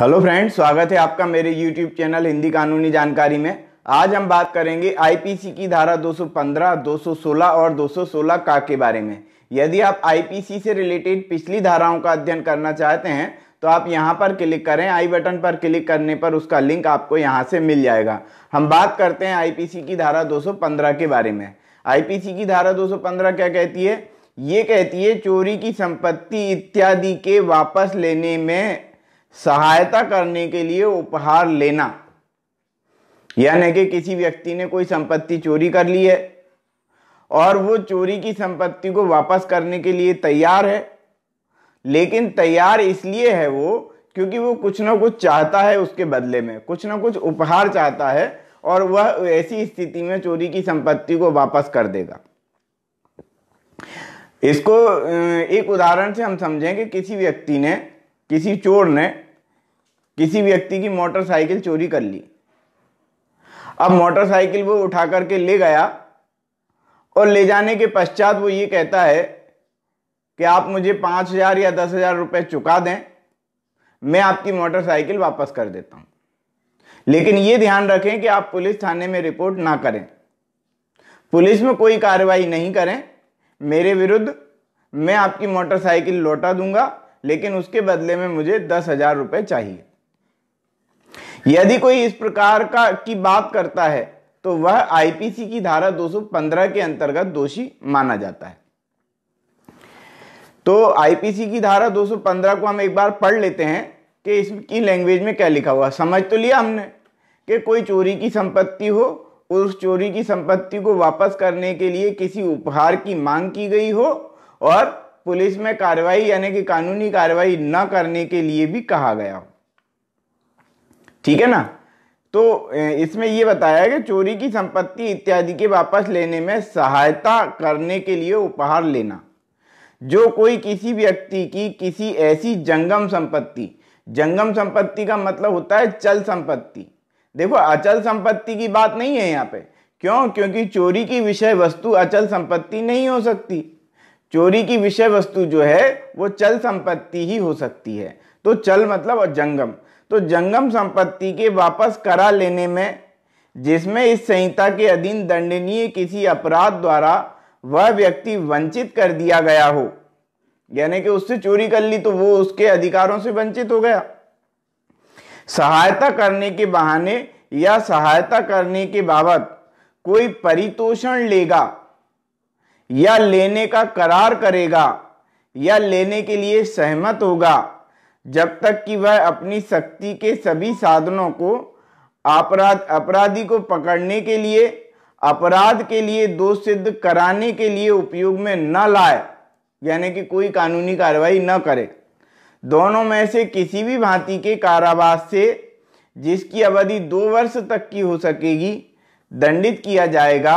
hello friends स्वागत है आपका मेरे यूट्यूब चैनल हिंदी कानूनी जानकारी में आज हम बात करेंगे आईपीसी की धारा 215, 216 और 216 का के बारे में यदि आप आईपीसी से रिलेटेड पिछली धाराओं का अध्ययन करना चाहते हैं तो आप यहां पर क्लिक करें आई बटन पर क्लिक करने पर उसका लिंक आपको यहां से मिल जाएगा हम बात करते हैं आईपीसी की धारा 215 के बारे में आईपीसी की धारा 215 क्या कहती है ये कहती है चोरी की संपत्ति इत्यादि के वापस लेने में सहायता करने के लिए उपहार लेना यानी कि किसी व्यक्ति ने कोई संपत्ति चोरी कर ली है और वो चोरी की संपत्ति को वापस करने के लिए तैयार है लेकिन तैयार इसलिए है वो क्योंकि वो कुछ ना कुछ चाहता है उसके बदले में कुछ ना कुछ उपहार चाहता है और वह ऐसी स्थिति में चोरी की संपत्ति को वापस कर देगा इसको एक उदाहरण से हम समझें कि किसी व्यक्ति ने किसी चोर ने किसी व्यक्ति की मोटरसाइकिल चोरी कर ली अब मोटरसाइकिल वो उठा करके ले गया और ले जाने के पश्चात वो ये कहता है कि आप मुझे पाँच हज़ार या दस हज़ार रुपये चुका दें मैं आपकी मोटरसाइकिल वापस कर देता हूँ लेकिन ये ध्यान रखें कि आप पुलिस थाने में रिपोर्ट ना करें पुलिस में कोई कार्रवाई नहीं करें मेरे विरुद्ध मैं आपकी मोटरसाइकिल लौटा दूंगा लेकिन उसके बदले में मुझे दस हज़ार रुपये चाहिए यदि कोई इस प्रकार का की बात करता है तो वह आईपीसी की धारा 215 के अंतर्गत दोषी माना जाता है तो आईपीसी की धारा 215 को हम एक बार पढ़ लेते हैं कि इसकी लैंग्वेज में क्या लिखा हुआ समझ तो लिया हमने कि कोई चोरी की संपत्ति हो उस चोरी की संपत्ति को वापस करने के लिए किसी उपहार की मांग की गई हो और पुलिस में कार्रवाई यानी कि कानूनी कार्रवाई न करने के लिए भी कहा गया हो ठीक है ना तो इसमें यह बताया कि चोरी की संपत्ति इत्यादि के वापस लेने में सहायता करने के लिए उपहार लेना जो कोई किसी व्यक्ति की किसी ऐसी जंगम संपत्ति जंगम संपत्ति का मतलब होता है चल संपत्ति देखो अचल संपत्ति की बात नहीं है यहाँ पे क्यों क्योंकि चोरी की विषय वस्तु अचल संपत्ति नहीं हो सकती चोरी की विषय वस्तु जो है वो चल संपत्ति ही हो सकती है तो चल मतलब जंगम तो जंगम संपत्ति के वापस करा लेने में जिसमें इस संहिता के अधीन दंडनीय किसी अपराध द्वारा वह व्यक्ति वंचित कर दिया गया हो यानी कि उससे चोरी कर ली तो वो उसके अधिकारों से वंचित हो गया सहायता करने के बहाने या सहायता करने के बाबत कोई परितोषण लेगा या लेने का करार करेगा या लेने के लिए सहमत होगा जब तक कि वह अपनी शक्ति के सभी साधनों को अपराध अपराधी को पकड़ने के लिए अपराध के लिए दोष सिद्ध कराने के लिए उपयोग में न लाए यानी कि कोई कानूनी कार्रवाई न करे दोनों में से किसी भी भांति के कारावास से जिसकी अवधि दो वर्ष तक की हो सकेगी दंडित किया जाएगा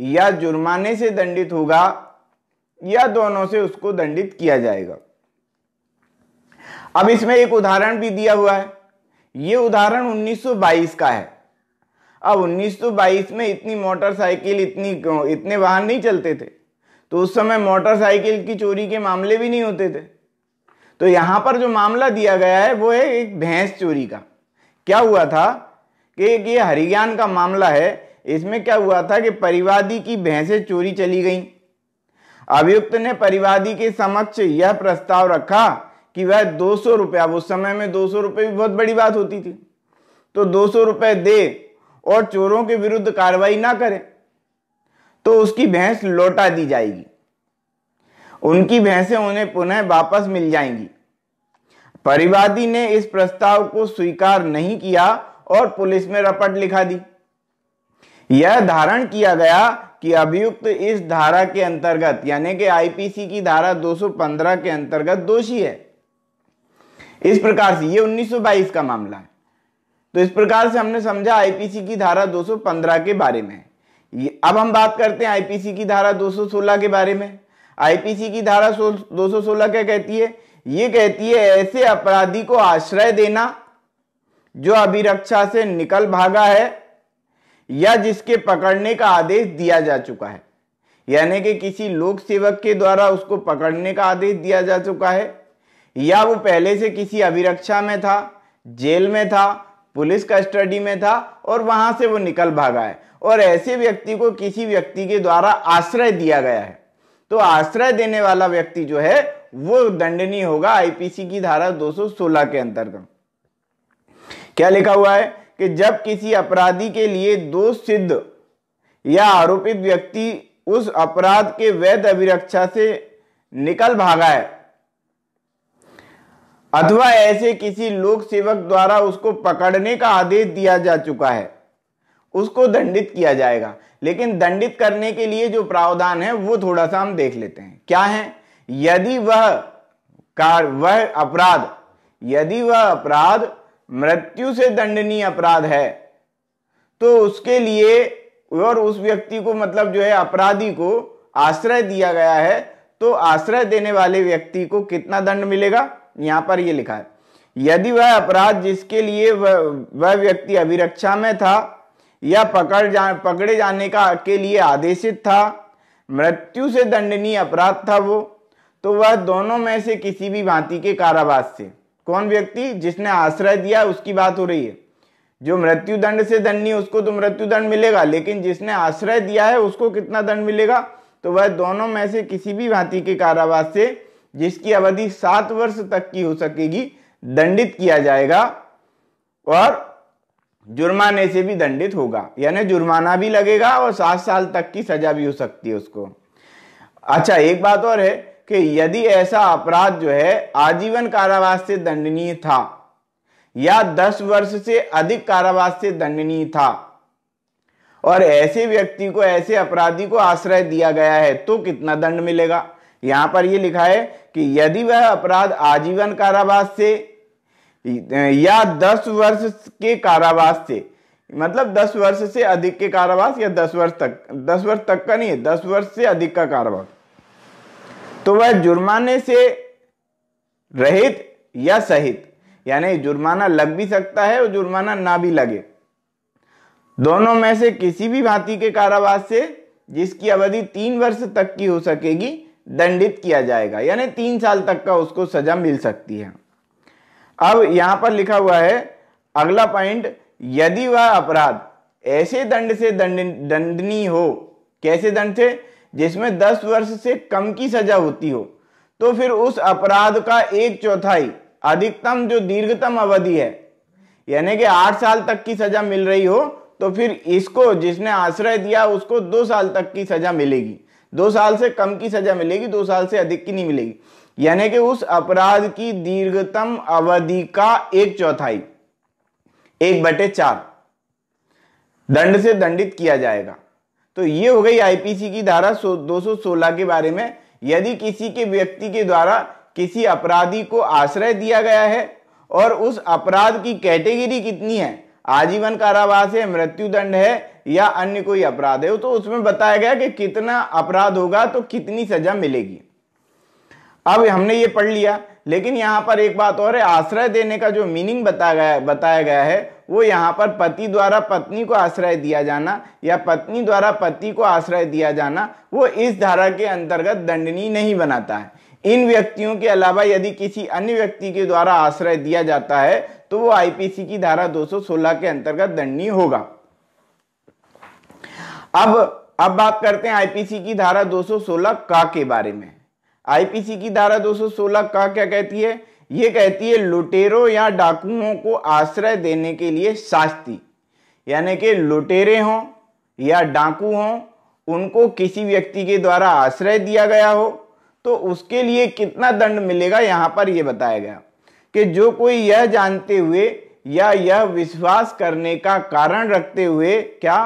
या जुर्माने से दंडित होगा या दोनों से उसको दंडित किया जाएगा अब इसमें एक उदाहरण भी दिया हुआ है ये उदाहरण 1922 का है अब 1922 में इतनी मोटरसाइकिल इतनी इतने वाहन नहीं चलते थे तो उस समय मोटरसाइकिल की चोरी के मामले भी नहीं होते थे तो यहां पर जो मामला दिया गया है वो है एक भैंस चोरी का क्या हुआ था कि ये हरिज्ञान का मामला है इसमें क्या हुआ था कि परिवादी की भैंसें चोरी चली गई अभियुक्त ने परिवादी के समक्ष यह प्रस्ताव रखा कि वह दो सौ रुपया अब उस समय में दो सौ रुपये भी बहुत बड़ी बात होती थी तो दो सौ रुपये दे और चोरों के विरुद्ध कार्रवाई ना करें तो उसकी भैंस लौटा दी जाएगी उनकी भैंसें उन्हें पुनः वापस मिल जाएंगी परिवादी ने इस प्रस्ताव को स्वीकार नहीं किया और पुलिस में रपट लिखा दी यह धारण किया गया कि अभियुक्त इस धारा के अंतर्गत यानी कि आईपीसी की धारा 215 के अंतर्गत दोषी है इस प्रकार से ये 1922 का मामला है तो इस प्रकार से हमने समझा आईपीसी की धारा 215 के बारे में अब हम बात करते हैं आईपीसी की धारा 216 के बारे में आईपीसी की धारा 216 क्या कहती है ये कहती है ऐसे अपराधी को आश्रय देना जो अभिरक्षा से निकल भागा है या जिसके पकड़ने का आदेश दिया जा चुका है यानी कि किसी लोक सेवक के द्वारा उसको पकड़ने का आदेश दिया जा चुका है या वो पहले से किसी अभिरक्षा में था जेल में था पुलिस कस्टडी में था और वहां से वो निकल भागा है और ऐसे व्यक्ति को किसी व्यक्ति के द्वारा आश्रय दिया गया है तो आश्रय देने वाला व्यक्ति जो है वो दंडनीय होगा आईपीसी की धारा 216 के अंतर्गत क्या लिखा हुआ है कि जब किसी अपराधी के लिए दो सिद्ध या आरोपित व्यक्ति उस अपराध के वैध अभिरक्षा से निकल भागा है अथवा ऐसे किसी लोक सेवक द्वारा उसको पकड़ने का आदेश दिया जा चुका है उसको दंडित किया जाएगा लेकिन दंडित करने के लिए जो प्रावधान है वो थोड़ा सा हम देख लेते हैं क्या है यदि वह कार वह अपराध यदि वह अपराध मृत्यु से दंडनीय अपराध है तो उसके लिए और उस व्यक्ति को मतलब जो है अपराधी को आश्रय दिया गया है तो आश्रय देने वाले व्यक्ति को कितना दंड मिलेगा यहां पर यह लिखा है यदि वह अपराध जिसके लिए वह व्यक्ति अभिरक्षा में था या पकड़ जा पकड़े जाने का के लिए आदेशित था मृत्यु से दंडनीय अपराध था वो तो वह दोनों में से किसी भी भांति के कारावास से कौन व्यक्ति जिसने आश्रय दिया उसकी बात हो रही है जो मृत्यु दंड से दंडनीय उसको तो मृत्यु दंड मिलेगा लेकिन जिसने आश्रय दिया है उसको कितना दंड मिलेगा तो वह दोनों में से किसी भी भांति के कारावास से जिसकी अवधि सात वर्ष तक की हो सकेगी दंडित किया जाएगा और जुर्माने से भी दंडित होगा यानी जुर्माना भी लगेगा और सात साल तक की सजा भी हो सकती है उसको अच्छा एक बात और है कि यदि ऐसा अपराध जो है आजीवन कारावास से दंडनीय था या दस वर्ष से अधिक कारावास से दंडनीय था और ऐसे व्यक्ति को ऐसे अपराधी को आश्रय दिया गया है तो कितना दंड मिलेगा यहां पर यह लिखा है कि यदि वह अपराध आजीवन कारावास से या दस वर्ष के कारावास से मतलब दस वर्ष से अधिक के कारावास या दस वर्ष तक दस वर्ष तक का नहीं है दस वर्ष से अधिक का कारावास तो वह जुर्माने से रहित या सहित यानी जुर्माना लग भी सकता है और जुर्माना ना भी लगे दोनों में से किसी भी भांति के कारावास से जिसकी अवधि तीन वर्ष तक की हो सकेगी दंडित किया जाएगा यानी तीन साल तक का उसको सजा मिल सकती है अब यहां पर लिखा हुआ है अगला पॉइंट यदि वह अपराध ऐसे दंड से दंडनीय हो कैसे दंड से जिसमें दस वर्ष से कम की सजा होती हो तो फिर उस अपराध का एक चौथाई अधिकतम जो दीर्घतम अवधि है यानी कि आठ साल तक की सजा मिल रही हो तो फिर इसको जिसने आश्रय दिया उसको दो साल तक की सजा मिलेगी दो साल से कम की सजा मिलेगी दो साल से अधिक की नहीं मिलेगी यानी कि उस अपराध की दीर्घतम अवधि का एक चौथाई एक बटे चार दंड से दंडित किया जाएगा तो ये हो गई आईपीसी की धारा दो सौ सोलह के बारे में यदि किसी के व्यक्ति के द्वारा किसी अपराधी को आश्रय दिया गया है और उस अपराध की कैटेगरी कितनी है आजीवन कारावास है मृत्यु दंड है या अन्य कोई अपराध है तो उसमें बताया गया कि कितना अपराध होगा तो कितनी सजा मिलेगी अब हमने ये पढ़ लिया लेकिन यहाँ पर एक बात और है आश्रय देने का जो मीनिंग बताया गया बताया गया है वो यहाँ पर पति द्वारा पत्नी को आश्रय दिया जाना या पत्नी द्वारा पति को आश्रय दिया जाना वो इस धारा के अंतर्गत दंडनीय नहीं बनाता है इन व्यक्तियों के अलावा यदि किसी अन्य व्यक्ति के द्वारा आश्रय दिया जाता है तो वो आईपीसी की धारा 216 के अंतर्गत दंडनीय होगा अब अब बात करते हैं आईपीसी की धारा 216 का के बारे में आईपीसी की धारा 216 का क्या कहती है ये कहती है लुटेरों या डाकुओं को आश्रय देने के लिए शास्ति यानी कि लुटेरे हों या डाकू हों उनको किसी व्यक्ति के द्वारा आश्रय दिया गया हो तो उसके लिए कितना दंड मिलेगा यहां पर यह बताया गया कि जो कोई यह जानते हुए या यह विश्वास करने का कारण रखते हुए क्या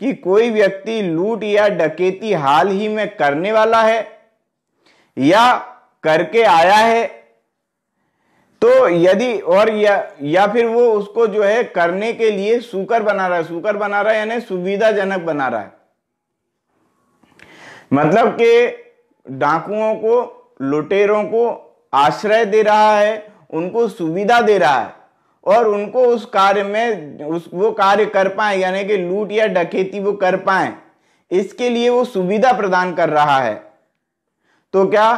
कि कोई व्यक्ति लूट या डकेती हाल ही में करने वाला है या करके आया है तो यदि और या या फिर वो उसको जो है करने के लिए सुकर बना रहा है सुकर बना रहा है यानी सुविधाजनक बना रहा है मतलब के डाकुओं को लुटेरों को आश्रय दे रहा है उनको सुविधा दे रहा है और उनको उस कार्य में उस वो कार्य कर पाए यानी कि लूट या डकेती वो कर पाए इसके लिए वो सुविधा प्रदान कर रहा है तो क्या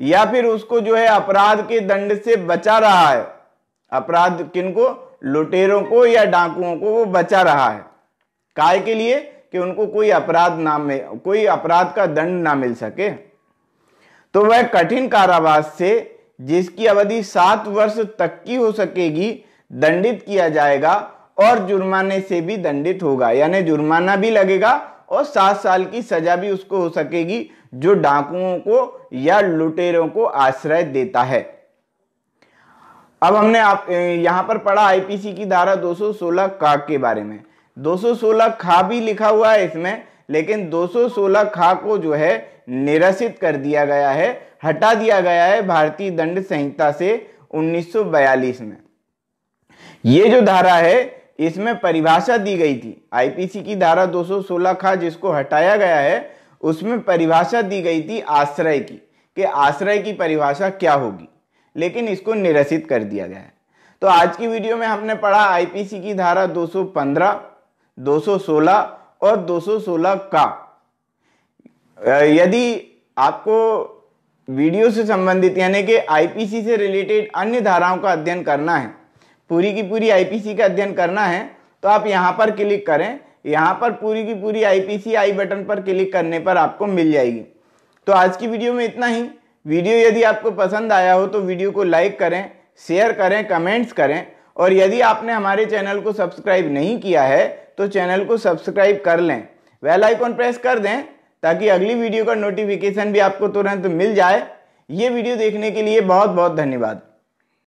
या फिर उसको जो है अपराध के दंड से बचा रहा है अपराध किनको लुटेरों को या डाकुओं को वो बचा रहा है काय के लिए कि उनको कोई अपराध ना मिल कोई अपराध का दंड ना मिल सके तो वह कठिन कारावास से जिसकी अवधि सात वर्ष तक की हो सकेगी दंडित किया जाएगा और जुर्माने से भी दंडित होगा यानी जुर्माना भी लगेगा और सात साल की सजा भी उसको हो सकेगी जो डाकुओं को या लुटेरों को आश्रय देता है अब हमने आप यहां पर पढ़ा आईपीसी की धारा 216 खा के बारे में 216 खा भी लिखा हुआ है इसमें लेकिन 216 खा को जो है निरसित कर दिया गया है हटा दिया गया है भारतीय दंड संहिता से 1942 में ये जो धारा है इसमें परिभाषा दी गई थी आईपीसी की धारा 216 खा जिसको हटाया गया है उसमें परिभाषा दी गई थी आश्रय की कि आश्रय की परिभाषा क्या होगी लेकिन इसको निरसित कर दिया गया है तो आज की वीडियो में हमने पढ़ा आईपीसी की धारा 215, 216 और 216 का यदि आपको वीडियो से संबंधित यानी कि आईपीसी से रिलेटेड अन्य धाराओं का अध्ययन करना है पूरी की पूरी आईपीसी का अध्ययन करना है तो आप यहाँ पर क्लिक करें यहाँ पर पूरी की पूरी आईपीसी आई बटन पर क्लिक करने पर आपको मिल जाएगी तो आज की वीडियो में इतना ही वीडियो यदि आपको पसंद आया हो तो वीडियो को लाइक करें शेयर करें कमेंट्स करें और यदि आपने हमारे चैनल को सब्सक्राइब नहीं किया है तो चैनल को सब्सक्राइब कर लें वेल आइकॉन प्रेस कर दें ताकि अगली वीडियो का नोटिफिकेशन भी आपको तुरंत मिल जाए ये वीडियो देखने के लिए बहुत बहुत धन्यवाद